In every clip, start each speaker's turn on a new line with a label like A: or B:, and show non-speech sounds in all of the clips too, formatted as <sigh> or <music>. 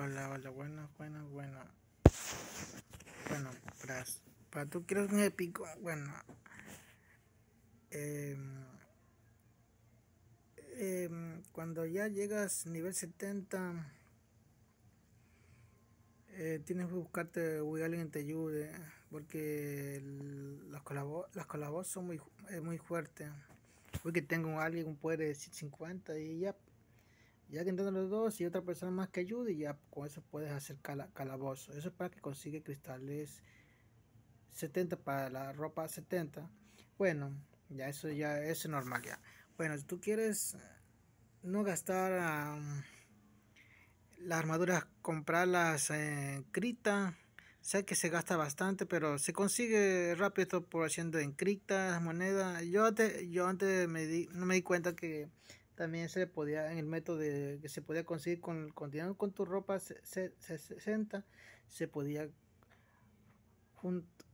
A: Hola, hola, bueno, bueno, bueno. Bueno, Para tú quieres un épico, bueno. Em, em, cuando ya llegas nivel 70, eh, tienes que buscarte o alguien te ayude, porque las los, colabos, son muy, muy fuertes. Porque tengo alguien que poder de 50 y ya. Ya que entran los dos y otra persona más que ayude, ya con eso puedes hacer calabozo. Eso es para que consigue cristales 70 para la ropa 70. Bueno, ya eso ya es normal ya. Bueno, si tú quieres eh, no gastar las armaduras, comprarlas en cripta Sé que se gasta bastante, pero se consigue rápido por haciendo en cripta moneda Yo antes, yo antes me di, no me di cuenta que también se podía, en el método de, que se podía conseguir con, con tu ropa 60, se podía,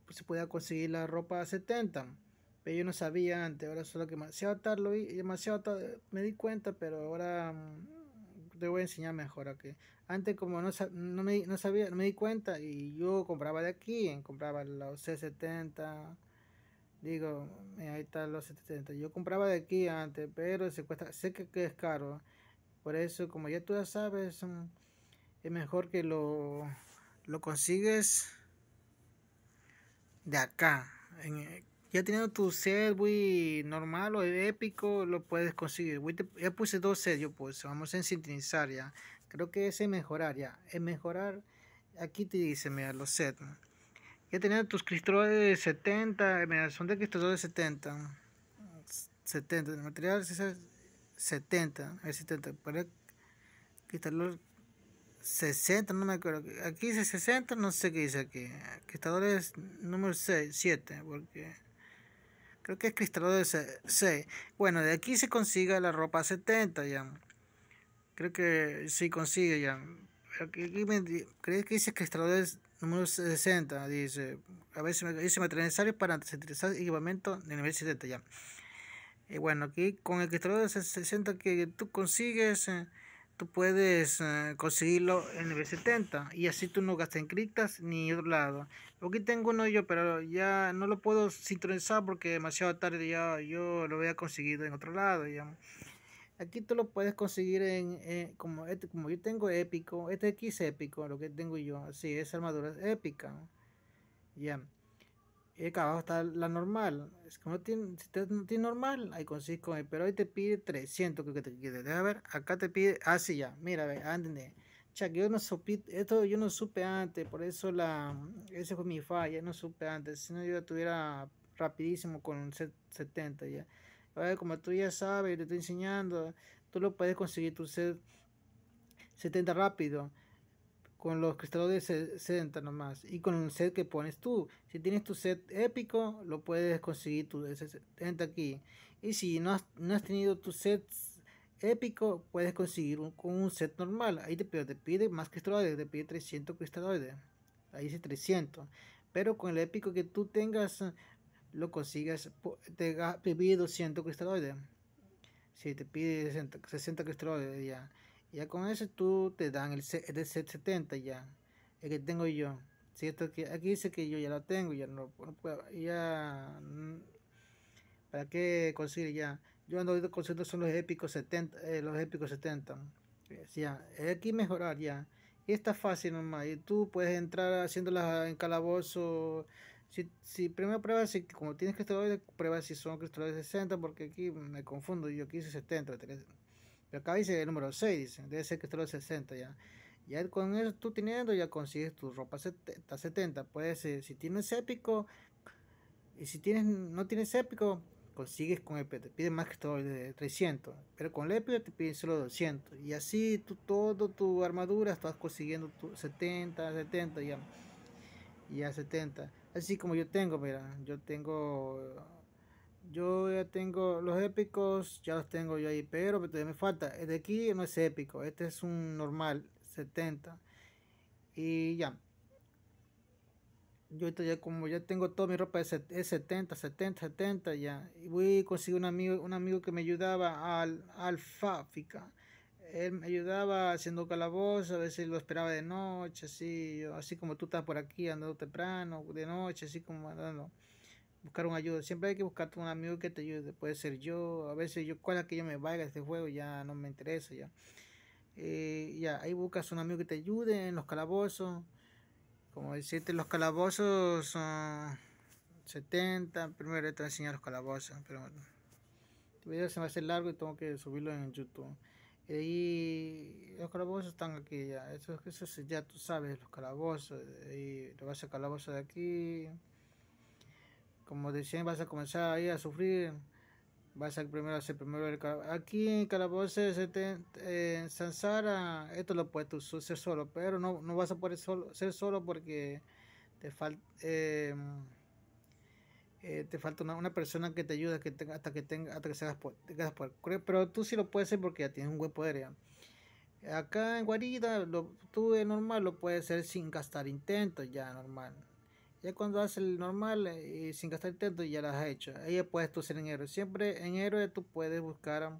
A: se podía conseguir la ropa 70. Pero yo no sabía antes, ahora solo que demasiado tarde demasiado me di cuenta, pero ahora mm, te voy a enseñar mejor. que Antes como no, no, no sabía, no me di cuenta y yo compraba de aquí, compraba los C70, Digo, ahí están los 70. Yo compraba de aquí antes, pero se cuesta, sé que, es caro. Por eso, como ya tú ya sabes, mm, es mejor que lo, lo consigues de acá. Eh, ya teniendo tu set muy normal o épico, lo puedes conseguir. ya puse dos sets, yo puse. Vamos a sintonizar ya. Creo que ese mejorar ya. Es mejorar. Aquí te dice, mira, los sets. Ya tenía tus cristales 70. Mira, son de de 70. 70. de material es 70. Es 70. Para Cristal 60, no me acuerdo. Aquí dice 60, no sé qué dice aquí. Cristadores número 6, 7, porque creo que es de 6. Bueno, de aquí se consigue la ropa 70 ya. Creo que sí consigue ya. Aquí, ¿Crees que dice que es número 60? Dice, a veces si me dice material necesario para sintetizar equipamiento de nivel 70 ya. Y eh, bueno, aquí con el de 60 que tú consigues, eh, tú puedes eh, conseguirlo en nivel 70 y así tú no gastas en criptas ni otro lado. Aquí tengo uno yo, pero ya no lo puedo sincronizar porque demasiado tarde ya yo lo voy a conseguir en otro lado. Aquí tú lo puedes conseguir en, eh, como, este, como yo tengo épico, este X épico, lo que tengo yo, sí, esa armadura es épica. Ya. Y acá abajo está la normal. Es como tiene, si te, no tiene normal, ahí consigues con él. Pero ahí te pide 300, creo que te quiere. Deja ver, acá te pide. Ah, sí, ya. Mira, ve, ah, entendí. Chac, yo no supe, esto yo no supe antes, por eso la, esa fue mi falla, no supe antes, si no yo estuviera rapidísimo con un 70 ya como tú ya sabes, te estoy enseñando, tú lo puedes conseguir tu set 70 rápido con los cristaloides de 70 nomás y con el set que pones tú. Si tienes tu set épico, lo puedes conseguir tu 70 aquí. Y si no has, tenido tu set épico, puedes conseguir con un set normal. Ahí te, te pide más cristaloides, te pide 300 cristaloides. Ahí dice 300. Pero con el épico que tú tengas, lo consigas te pide 200 cristaloides. Si te pide 60, 60 cristaloides ya. Ya con eso tú te dan el, el 70 ya. El que tengo yo. cierto esto aquí, dice que yo ya lo tengo, ya no, puedo, ya... Mm, ¿Para qué conseguir ya? Yo ando consiguiendo son los épicos 70, eh, los épicos 70. Ya, es aquí mejorar ya. Y está fácil nomás. Y tú puedes entrar haciéndolas en calabozo si, primero pruebas, como tienes cristaloides, pruebas si son de 60, porque aquí me confundo, yo aquí hice 70, pero acá dice el número 6, dice, debe ser de 60 ya. Ya con eso tú teniendo, ya consigues tu ropa 70. 70. puede ser si tienes épico, y si tienes no tienes épico, consigues con el te piden más que de 300. Pero con el épico te piden solo 200. Y así tú, todo tu armadura estás consiguiendo tu 70, 70 ya ya 70 Así como yo tengo, mira, yo tengo, yo ya tengo los épicos, ya los tengo yo ahí, pero me falta. El de aquí no es épico, este es un normal, 70. Y ya. Yo como ya tengo toda mi ropa es 70, 70, 70 ya. Y voy a conseguir un amigo, un amigo que me ayudaba al, al él me ayudaba haciendo calabozo, a veces lo esperaba de noche, así, así como tú estás por aquí andando temprano, de noche, así como andando. Buscar un ayuda, siempre hay que buscar un amigo que te ayude, puede ser yo, a veces yo, cuál es que yo me vaya este juego, ya no me interesa, eh, ya. ahí buscas un amigo que te ayude en los calabozos, como decirte, los calabozos son 70, primero te voy a enseñar los calabozos, pero bueno, este video se va a hacer largo y tengo que subirlo en YouTube. Y los calabozos están aquí ya. Eso, es eso ya tú sabes, los calabozos. Y lo vas a calabozo de aquí. Como decían, vas a comenzar ahí a sufrir. Vas a primero hacer primero el calabozo. Aquí en calabozos este, eh, en Sansara, esto lo puedes hacer solo, pero no, no vas a poder solo, ser solo porque te falta. Eh, eh, te falta una, persona que te ayude que hasta que tenga hasta que Pero tú sí lo puedes hacer porque ya tienes un buen poder. Ya. Acá en Guarida, lo, tú normal lo puedes hacer sin gastar intentos, ya normal. Ya cuando haces el normal y eh, sin gastar intentos, ya lo has hecho. Ahí puedes tú ser en héroe. Siempre en héroe tú puedes buscar.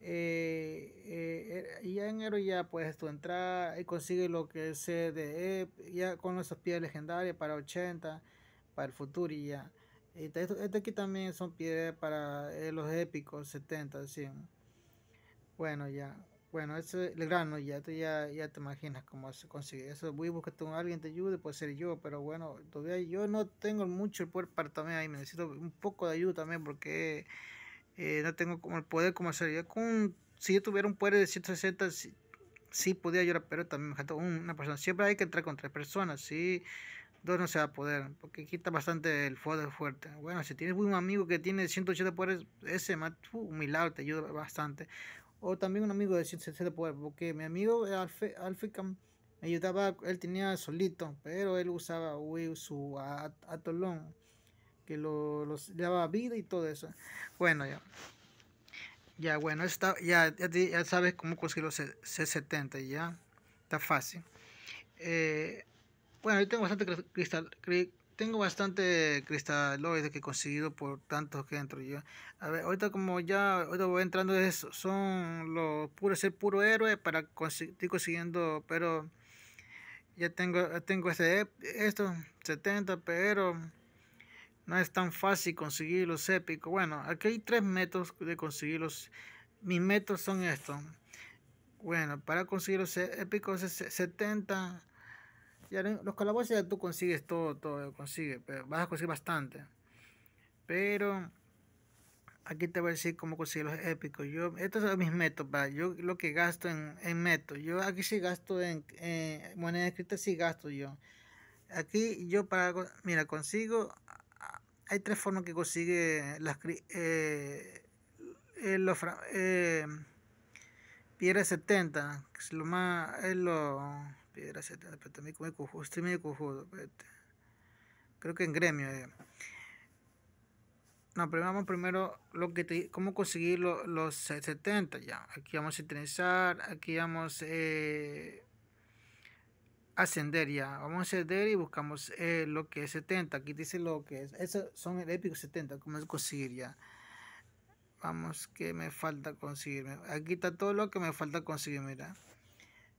A: Eh, eh, er, ya en héroe ya puedes tú entrar y consigue lo que es CDE, ya con nuestras piedras legendarias para 80 para el futuro y ya este, de este aquí también son piedras para eh, los épicos 70, 100 Bueno, ya. Bueno, ese es el grano, ya, ya, ya te imaginas cómo se consigue eso. Voy a buscar a alguien que te ayude, puede ser yo, pero bueno, todavía yo no tengo mucho el poder para también ahí, me necesito un poco de ayuda también porque eh, no tengo como el poder como hacer. con, si yo tuviera un poder de 160, sí, sí podía llorar, pero también me falta una persona. Siempre hay que entrar con tres personas, sí. 2 no se va a poder, porque quita bastante el poder fuerte. Bueno, si tienes un amigo que tiene 180 poderes, ese un milagro te ayuda bastante. O también un amigo de 160 poderes, porque mi amigo Alfe, Alficam me ayudaba, él tenía solito, pero él usaba su atolón, que lo, los, daba vida y todo eso. Bueno, ya. Ya, bueno, está, ya, ya, sabes cómo conseguir los C70, ya. Está fácil. Eh, bueno, yo tengo bastante cristal, tengo bastante cristaloides que he conseguido por tantos que entro yo. A ver, ahorita como ya ahorita voy entrando es, son los puros ser puro héroe para conseguir consiguiendo, pero ya tengo tengo este eh, esto 70, pero no es tan fácil conseguir los épicos. Bueno, aquí hay tres métodos de conseguirlos. Mis métodos son estos. Bueno, para conseguir los épicos es 70 los calabozos ya tú consigues todo, todo, consigues pero vas a conseguir bastante. Pero aquí te voy a decir cómo conseguir los épicos. Yo, estos son mis métodos, yo lo que gasto en, en métodos. Yo aquí sí gasto en, moneda escrita, sí gasto yo. Aquí yo para, mira, consigo, hay tres formas que consigue las eh, eh, los, 70, eh, que es lo más, es lo Piedra 70, Pero también como estoy Creo que en gremio. Eh. No, primero vamos primero lo que te, cómo conseguir los 70 ya. Aquí vamos a utilizar, aquí vamos a eh, ascender ya. Vamos a ascender y buscamos eh, lo que es 70. Aquí dice lo que es. Esos son el épico 70, cómo conseguir ya. Vamos, que me falta conseguir. Aquí está todo lo que me falta conseguir, mira.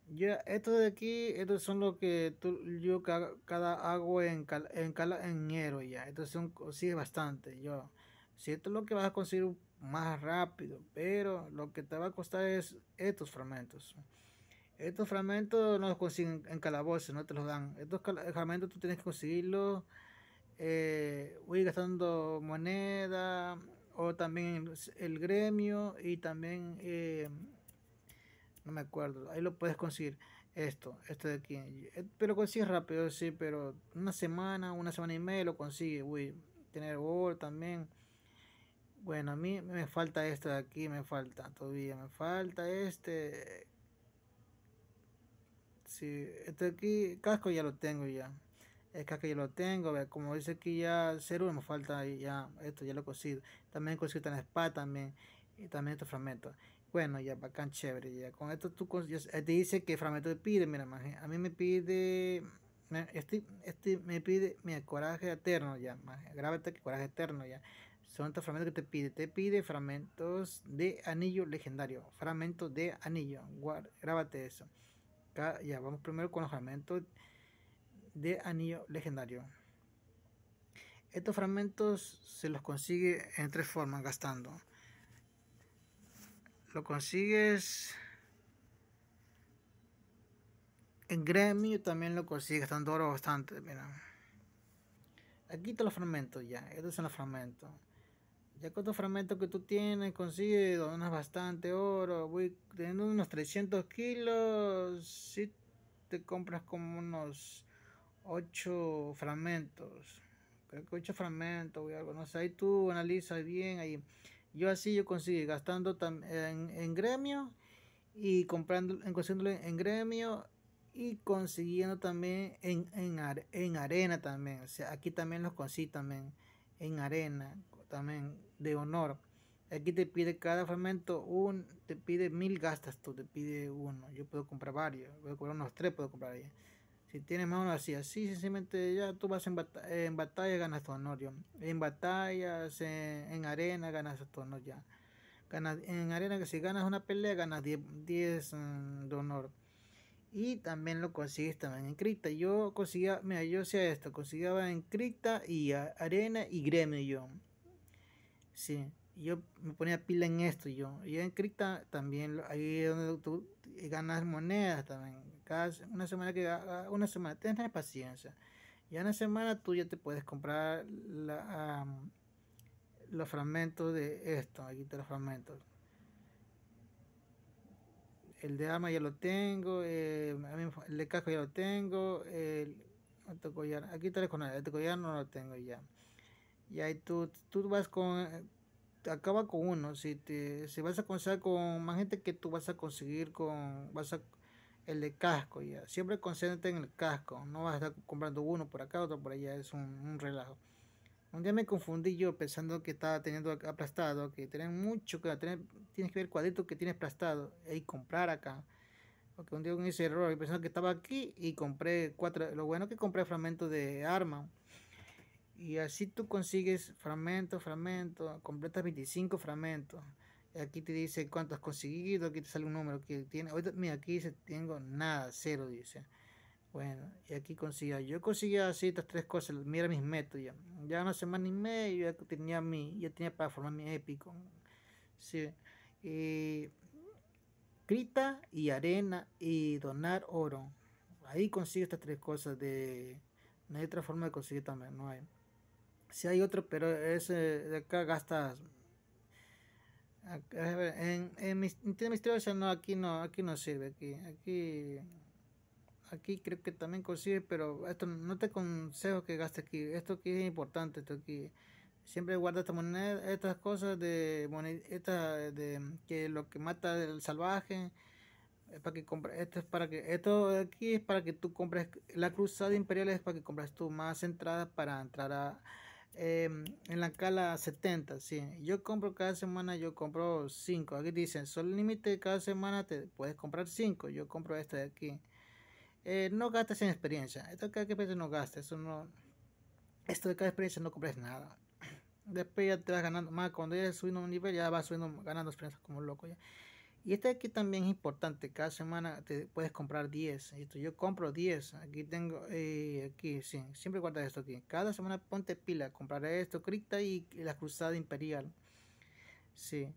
A: Ya, esto de aquí, estos son lo que yo cada, hago en, en, enero ya. entonces son, sí, bastante. Yo, si esto es lo que vas a conseguir más rápido, pero lo que te va a costar es estos fragmentos. Estos fragmentos no los consiguen en calabozo no te los dan. Estos eh, fragmentos tú tienes que conseguirlos eh, voy gastando moneda o también el gremio y también eh, no me acuerdo, ahí lo puedes conseguir, esto, esto de aquí, eh, pero consigues rápido, sí, pero una semana, una semana y media lo consigue, uy, tener gol también, bueno, a mí me falta esto de aquí, me falta todavía, me falta este, sí, este de aquí, casco ya lo tengo ya, el casco ya lo tengo, como dice aquí ya, cero me falta ya, esto ya lo consigo, también consigo tener spa también, y también estos fragmentos. Bueno, ya bacán, chévere. Ya con esto tú eh, te dice que fragmento te pide. Mira, eh, a mí me pide. Este, este, me pide, mi coraje eterno ya, eh, grábate que coraje eterno ya. Son estos fragmentos que te pide. Te pide fragmentos de anillo legendario. Fragmentos de anillo. Guard, grábate eso. ya, vamos primero con los fragmentos de anillo legendario. Estos fragmentos se los consigue en tres formas, gastando lo consigues en gremio también lo consigues, están oro bastante, mira. Aquí te los fragmentos ya, estos son los fragmentos. Ya con los fragmentos que tú tienes, consigues, donas bastante oro, voy teniendo unos 300 kilos, si te compras como unos 8 fragmentos. Creo que 8 fragmentos o algo, no sé, ahí tú analizas bien ahí. Yo así yo conseguí, gastando en, en, gremio y comprando, en gremio y consiguiendo también en, en, arena también. O sea, aquí también los conseguí también en arena, también de honor. Aquí te pide cada fragmento un, te pide mil gastas tú, te pide uno. Yo puedo comprar varios, voy a comprar unos tres, puedo comprar varios. Si tienes mano así, así sencillamente ya tú vas en, en batalla, ganas tu honor. En batallas, en, arena, ganas tu honor ya. en arena, que si ganas una pelea, ganas 10 mm, de honor. Y también lo consigues también en cripta. Yo conseguía, mira, yo hacía esto, conseguía en cripta y arena y gremio yo. Sí, yo me ponía pila en esto yo. Y en cripta también, ahí es donde tú ganas monedas también cada una semana que ah, ah, una semana, tienes paciencia. ya una semana tú ya te puedes comprar la, los fragmentos de esto. Aquí te los fragmentos. El de arma ya lo tengo. Eh, el de casco ya lo tengo. El Aquí te con el collar no lo tengo ya. Y ahí tú, tú vas con acaba con uno. Si, te, si vas a conseguir con más gente que tú vas a conseguir con, vas a el de casco ya. Siempre concéntrate en el casco. No vas a estar comprando uno por acá, otro por allá. Es un, relajo. Un día me confundí yo pensando que estaba teniendo aplastado, que tener mucho que tener, tienes que ver cuadritos cuadrito que tienes aplastado y comprar acá. Porque un día me hice error pensando que estaba aquí y compré cuatro. Lo bueno que compré fragmentos de arma. Y así tú consigues fragmentos, fragmentos completas 25 fragmentos aquí te dice cuánto has conseguido, aquí te sale un número que tiene. mira, aquí dice tengo nada, cero, dice. Bueno, y aquí consiguió. Yo conseguía así estas tres cosas. Mira mis métodos ya. Ya una semana y media ya tenía mi, ya tenía para formar mi épico. Sí. y eh, grita y arena y donar oro. Ahí consigo estas tres cosas de. No hay otra forma de conseguir también, no hay. Si hay otro, pero es de acá gastas en, en, en misteriosa no, aquí no, aquí no sirve, aquí, aquí, aquí creo que también consigue, pero esto no te aconsejo que gastes aquí, esto aquí es importante, esto aquí, siempre guarda estas monedas, estas cosas de moneda, de que lo que mata del salvaje, para que compres, esto es para que, esto aquí es para que tú compres, la cruzada imperial es para que compres tú más entradas para entrar a Em, en la cala 70, sí. Yo compro cada semana, yo compro 5. Aquí dicen, solo el límite cada semana te puedes comprar 5. Yo compro este de aquí. Eh, no gastes en experiencia. Esto de cada experiencia no gastes. Eso no, esto de cada experiencia no compres nada. <clears throat> Después ya te vas ganando más. Cuando ya subiendo un nivel, ya vas subiendo, ganando experiencias como loco. Ya. Y este aquí también es importante, cada semana te puedes comprar 10. Esto, yo compro 10, aquí tengo, eh, aquí Sí. Siempre guardas esto aquí. Cada semana ponte pila, compraré esto, cripta y la cruzada imperial. Sí.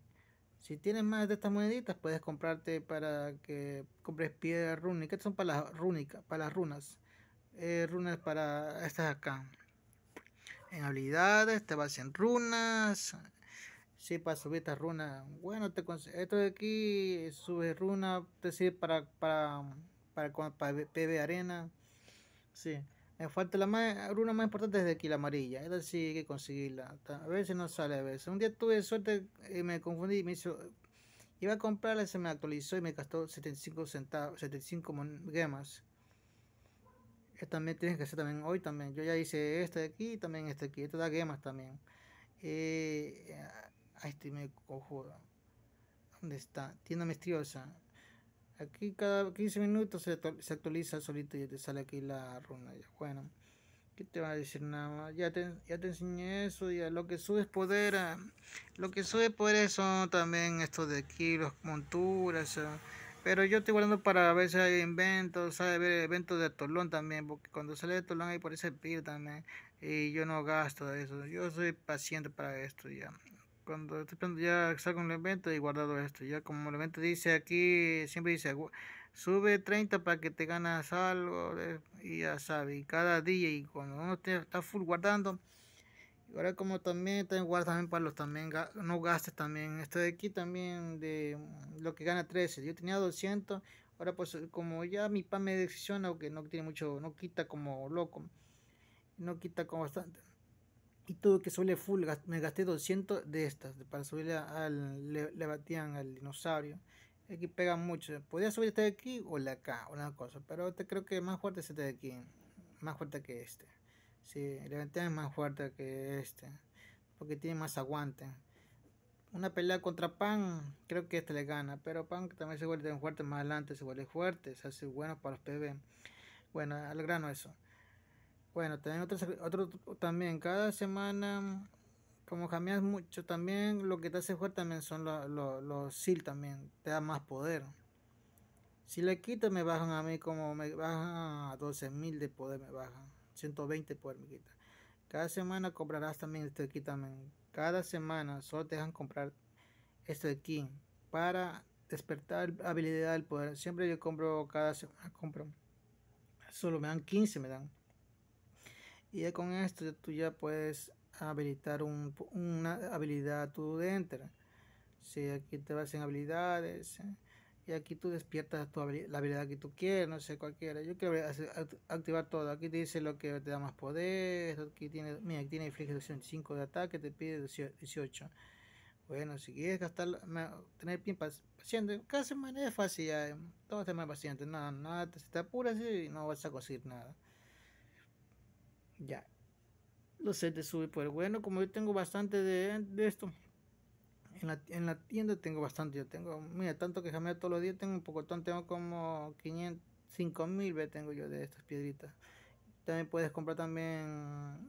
A: Si tienes más de estas moneditas, puedes comprarte para que compres piedra rúnica. Estas son para las rúnicas, para las runas. Eh, runas para estas acá. En habilidades, te vas en runas, Sí, para subir esta runa. Bueno, te esto de aquí, eh, sube runa, te sirve para, para, para, PB arena. Sí. Me falta la más, runa más importante de aquí, la amarilla. Esta sí hay que conseguirla. A veces no sale, a veces. Un día tuve suerte y eh, me confundí y me hizo... Iba a comprarla se me actualizó y me gastó 75 centavos, 75 gemas. Esta también tienes que hacer también hoy también. Yo ya hice esta de aquí y también esta de aquí. Esta da gemas también. Eh, ay este me cojo, ¿Dónde está? Tienda misteriosa. Aquí cada 15 minutos se, actualiza solito y te sale aquí la runa. Bueno, ¿qué te va a decir nada más? Ya te, ya te enseñé eso, ya. Lo que sube es poder. Ah. Lo que sube poder son también estos de aquí, las monturas. Ah. Pero yo estoy guardando para ver si hay inventos, sabe eventos de Tolón también, porque cuando sale de Tolón hay por ese pir también. Y yo no gasto eso. Yo soy paciente para esto ya cuando ya saco un evento y guardado esto. Ya como el evento dice aquí, siempre dice, sube 30 para que te ganas algo. Y ya sabe y cada día y cuando uno está full guardando. ahora como también te guardas también para los también, no gastes también. Esto de aquí también de mm, lo que gana 13. Yo tenía 200. Ahora pues eh, como ya mi pan me decisiona, que no tiene mucho, no quita como loco. No quita como bastante y tuve que suele full, me gasté 200 de estas para subirle al le, batían al dinosaurio. Aquí pega mucho. Podía subir este de aquí o la acá, una cosa, pero te creo que más fuerte es este de aquí, más fuerte que este. Sí, el es más fuerte que este, porque tiene más aguante. Una pelea contra Pan, creo que este le gana, pero Pan también se vuelve fuerte más adelante, se vuelve fuerte, se hace bueno para los PB. Bueno, al grano eso. Bueno, también otro, también cada semana, mm, como cambias mucho, también lo que te hace fuerte también son los, los, también, te da más poder. Si le quito me bajan a mí como me bajan a 12.000 de poder, me bajan. 120 de poder me quita. Cada semana comprarás también este aquí también. Cada semana solo te dejan comprar este de aquí para despertar habilidad del poder. Siempre yo compro cada semana, compro. Solo me dan 15, me dan y con esto tú ya puedes habilitar una habilidad tú dentro si aquí te vas en habilidades eh, y aquí tú despiertas tu la habilidad que tú quieres, no sé, cualquiera. Yo quiero activar todo. Aquí te dice lo que te da más poder. Aquí tiene, mira, aquí tiene flexión 5 de ataque, te pide 18. Bueno, si quieres gastar, tener bien paciente, casi manera fácil Todo es más paciente. Nada, nada, si te apuras y no vas a conseguir nada. Ya. Los sé de pues Bueno, como yo tengo bastante de, esto. En la, en la, tienda tengo bastante. Yo tengo, mira, tanto que jamás todos los días tengo un poco. Tengo como 500, 5000 ve tengo yo de estas piedritas. También puedes comprar también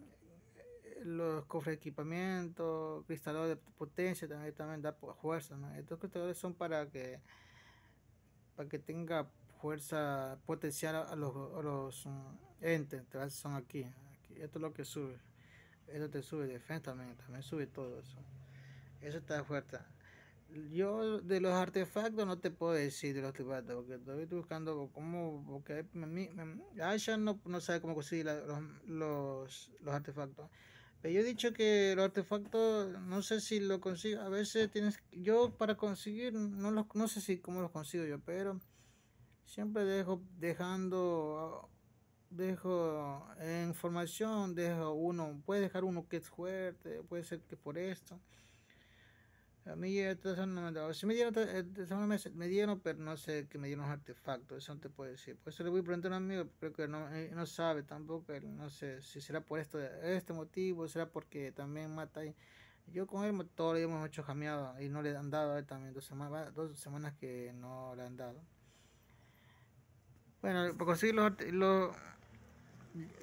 A: eh, los cofres de equipamiento, cristadores de potencia, también, también da pues, fuerza. Estos cristadores son para que para que tenga fuerza potencial a los, a los mm, entes. Son aquí esto es lo que sube. eso te sube defensa también, también sube todo eso. Eso está fuerte. Yo de los artefactos no te puedo decir de los artefactos, porque estoy buscando cómo, porque a no, no, sabe cómo conseguir los, los, artefactos. Pero yo he dicho que los artefactos, no sé si lo consigo, a veces tienes, yo para conseguir, no, los, no sé si cómo los consigo yo, pero siempre dejo dejando dejo en formación, dejo uno, puede dejar uno que es fuerte, puede ser que por esto. A mí si me dieron, eh, me dieron, pero no sé que me dieron los artefactos, eso no te puedo decir. Por eso le voy a preguntar a un amigo, creo que no, eh, no sabe tampoco, no sé si será por esto, este motivo, será porque también mata ahí. Yo con él todo hemos hecho jameado y no le han dado también, dos semanas, dos semanas que no le han dado. Bueno, para conseguir los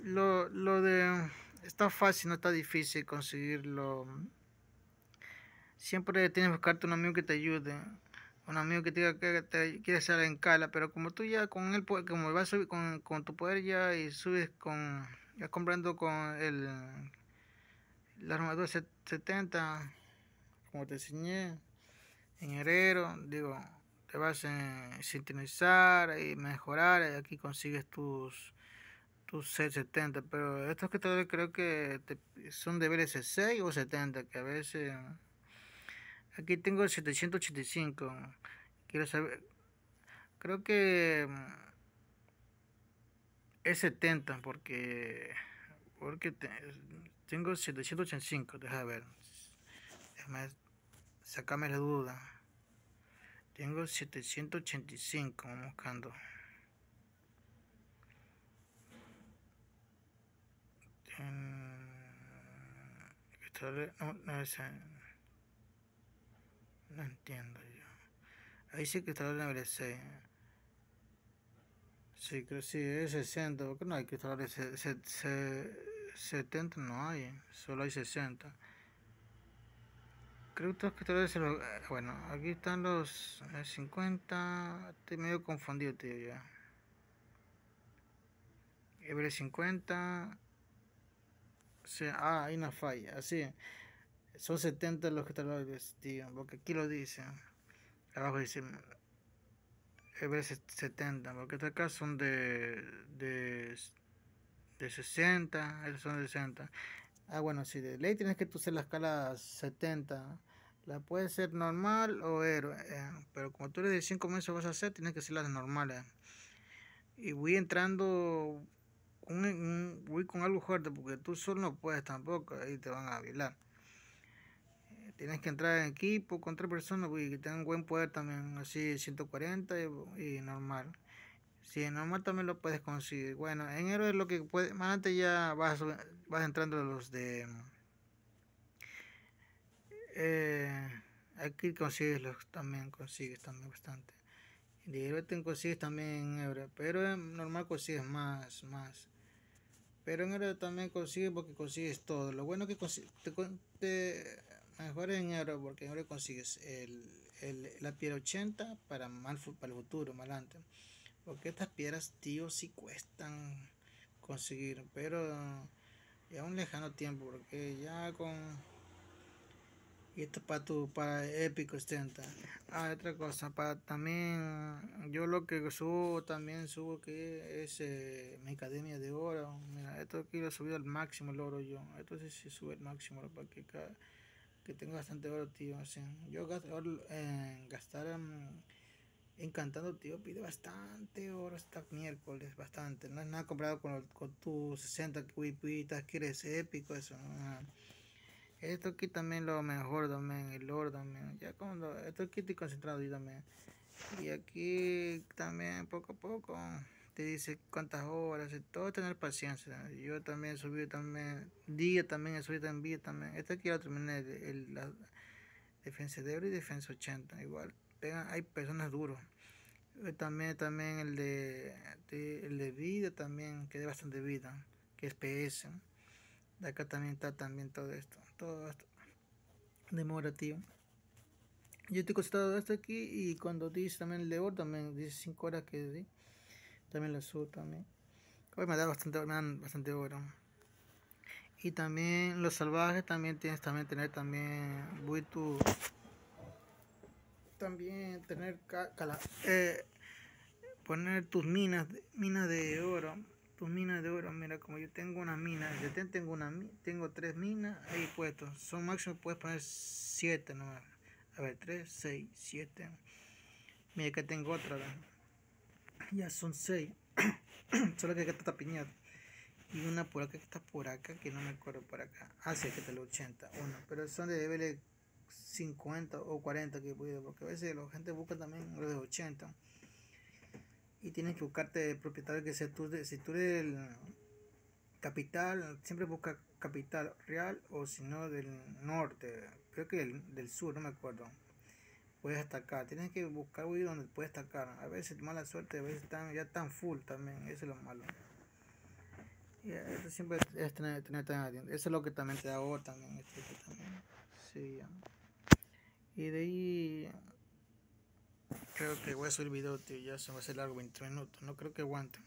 A: lo, lo de... Está fácil, no está difícil conseguirlo. Siempre tienes que buscarte un amigo que te ayude. Un amigo que te, diga que te quiere hacer en cala. Pero como tú ya con él, como vas a subir con, tu poder ya y subes con... Ya comprando con el... La armadura 70, como te enseñé, en herrero, digo, te vas a sintonizar y mejorar. Y aquí consigues tus 70, pero estos que te creo que son de 6 o 70, que a veces... Aquí tengo 785. Quiero saber... Creo que mm, es 70 porque... Porque tengo 785, deja ver. Déjame la duda. Tengo 785, vamos buscando. en... No, no, es no entiendo yo. Ahí dice cristal nivel 6. Sí, creo que sí, es 60. ¿Por no hay que instalar 70 no hay, solo hay 60. Creo que todos cristales eh, Bueno, aquí están los 50. Eh, estoy medio confundido, tío, ya. Ebre 50 ah, hay una falla, así. Son 70 los que lo vestido porque aquí lo dice. Abajo dice 70, eh, porque está acá son de, de, 60, son 60. Ah, bueno, si sí, de ley tienes que tú hacer la escala 70. La puede ser normal o héroe, eh, pero como tú eres de 5 meses vas a hacer, tienes que ser las normales. Y voy entrando un, con algo fuerte porque tú solo no puedes tampoco, ahí te van a violar. Eh, tienes que entrar en equipo con tres personas güey, que tengan buen poder también, así 140 y, normal. Si es normal también lo puedes conseguir. Bueno, en héroe es lo que puedes. Más antes ya vas, vas entrando los de. Eh, aquí consigues los también, consigues también bastante. en héroe te consigues también en héroe, pero en normal consigues más, más. Pero en también consigues porque consigues todo. Lo bueno que te, te mejor en euro porque en euro consigues la piedra 80 para, mal, para el futuro, más adelante. Porque estas piedras, tío, sí cuestan conseguir. Pero eh, ya un lejano tiempo porque ya con y esto es para tu, para Epic 80. Ah, otra cosa, para también, yo lo que subo, también subo que es eh, mi academia de oro. Mira, esto aquí lo subido al máximo el oro yo. Esto sí se sube al máximo para que, que tengo bastante oro, tío. yo gastar en, encantando, tío, pide bastante oro hasta miércoles, bastante. No es nada comparado con, con tus 60 cuipitas, que eres épico, eso. Esto aquí también lo mejor también, el oro, también. Ya cuando esto aquí estoy concentrado y también. Y aquí también poco a poco te dice cuántas horas, y todo tener paciencia. Yo también subido, también, día también, subí también, también. Esto aquí lo terminé, el, la defensa de oro y defensa 80. Igual, hay personas duros. Eh, también, también el de, el de vida también, que de bastante vida, que es PS. De acá también está también todo esto todo esto demorativo. Yo estoy costado esto aquí y cuando dice también el oro también dice 5 horas que también lo subo también. me da bastante, dan bastante oro. Y también los salvajes también tienes también tener también voy también tener cala, eh, poner tus minas minas de oro tus minas de oro. Mira, como yo tengo una mina, yo tengo una tengo tres minas ahí puestos. Son máximo puedes poner siete nomás. A ver, 3, 6, 7. Mira que tengo otra. Ya son 6. <coughs> Solo que acá está piñada. Y una por acá que está por acá, que no me acuerdo por acá. Ah, que está el 80. Uno. Pero son de nivel 50 o 40 que he Porque a veces la gente busca también los de 80 y tienes que buscarte el propietario que sea tú, si tú eres el capital, siempre busca capital real o si no del norte, creo que del, del, sur, no me acuerdo. Puedes atacar, tienes que buscar donde puedes atacar. A veces mala suerte, a veces están, ya están full también, eso es lo malo. Y eso siempre es tener, Eso es lo que también te da también. Este, también. Sí, Y de ahí Creo que voy a subir el video, tío. Ya se me hace largo, 20 minutos. No creo que aguanten.